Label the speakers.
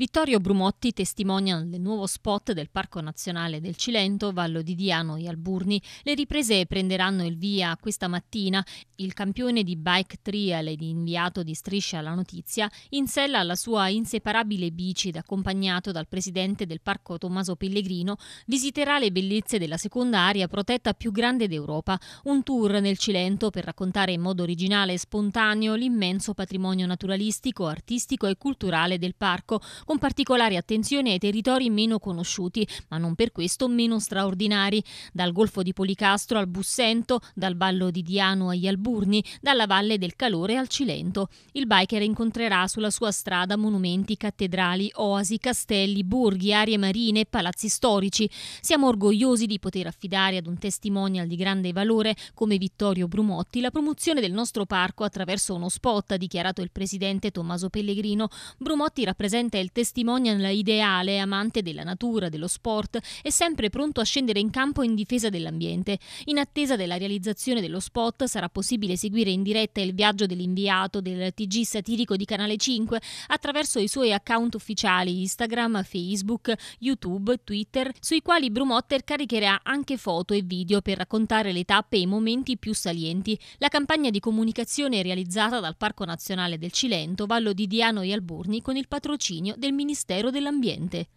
Speaker 1: Vittorio Brumotti testimonial del nuovo spot del Parco Nazionale del Cilento, Vallo di Diano e Alburni. Le riprese prenderanno il via questa mattina. Il campione di bike trial ed inviato di Striscia alla Notizia in sella alla sua inseparabile bici ed accompagnato dal presidente del Parco Tommaso Pellegrino visiterà le bellezze della seconda area protetta più grande d'Europa. Un tour nel Cilento per raccontare in modo originale e spontaneo l'immenso patrimonio naturalistico, artistico e culturale del parco con particolare attenzione ai territori meno conosciuti, ma non per questo meno straordinari, dal Golfo di Policastro al Bussento, dal Vallo di Diano agli Alburni, dalla Valle del Calore al Cilento. Il biker incontrerà sulla sua strada monumenti, cattedrali, oasi, castelli, borghi, aree marine e palazzi storici. Siamo orgogliosi di poter affidare ad un testimonial di grande valore come Vittorio Brumotti la promozione del nostro parco attraverso uno spot, ha dichiarato il presidente Tommaso Pellegrino. Brumotti rappresenta il territorio testimoniano la ideale amante della natura, dello sport e sempre pronto a scendere in campo in difesa dell'ambiente. In attesa della realizzazione dello spot sarà possibile seguire in diretta il viaggio dell'inviato del TG satirico di Canale 5 attraverso i suoi account ufficiali Instagram, Facebook, YouTube, Twitter, sui quali Brumotter caricherà anche foto e video per raccontare le tappe e i momenti più salienti. La campagna di comunicazione realizzata dal Parco Nazionale del Cilento, Vallo di Diano e Alburni con il patrocinio del Ministero dell'Ambiente.